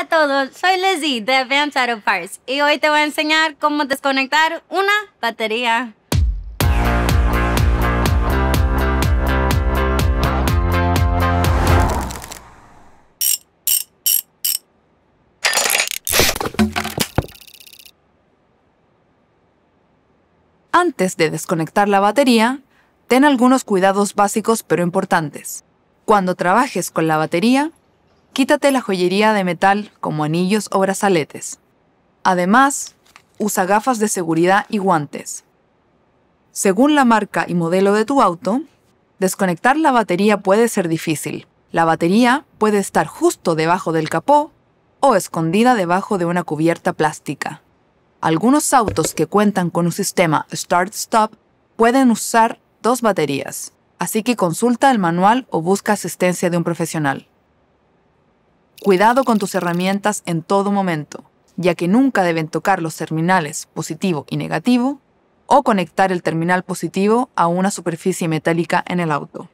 Hola a todos, soy Leslie de Advanced Auto Parts y hoy te voy a enseñar cómo desconectar una batería. Antes de desconectar la batería, ten algunos cuidados básicos pero importantes. Cuando trabajes con la batería, Quítate la joyería de metal como anillos o brazaletes. Además, usa gafas de seguridad y guantes. Según la marca y modelo de tu auto, desconectar la batería puede ser difícil. La batería puede estar justo debajo del capó o escondida debajo de una cubierta plástica. Algunos autos que cuentan con un sistema Start-Stop pueden usar dos baterías, así que consulta el manual o busca asistencia de un profesional. Cuidado con tus herramientas en todo momento, ya que nunca deben tocar los terminales positivo y negativo o conectar el terminal positivo a una superficie metálica en el auto.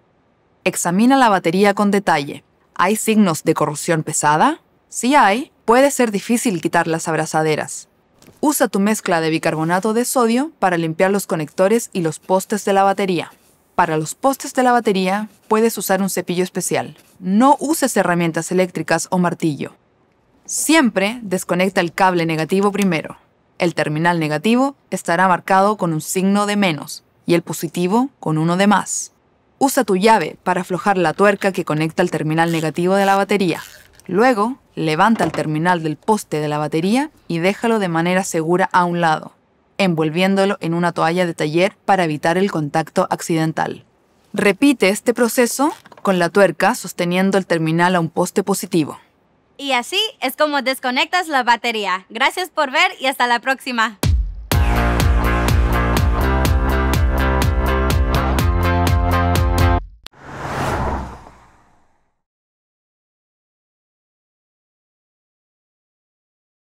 Examina la batería con detalle. ¿Hay signos de corrosión pesada? Si hay, puede ser difícil quitar las abrazaderas. Usa tu mezcla de bicarbonato de sodio para limpiar los conectores y los postes de la batería. Para los postes de la batería puedes usar un cepillo especial. No uses herramientas eléctricas o martillo. Siempre desconecta el cable negativo primero. El terminal negativo estará marcado con un signo de menos y el positivo con uno de más. Usa tu llave para aflojar la tuerca que conecta el terminal negativo de la batería. Luego, levanta el terminal del poste de la batería y déjalo de manera segura a un lado envolviéndolo en una toalla de taller para evitar el contacto accidental. Repite este proceso con la tuerca sosteniendo el terminal a un poste positivo. Y así es como desconectas la batería. Gracias por ver y hasta la próxima.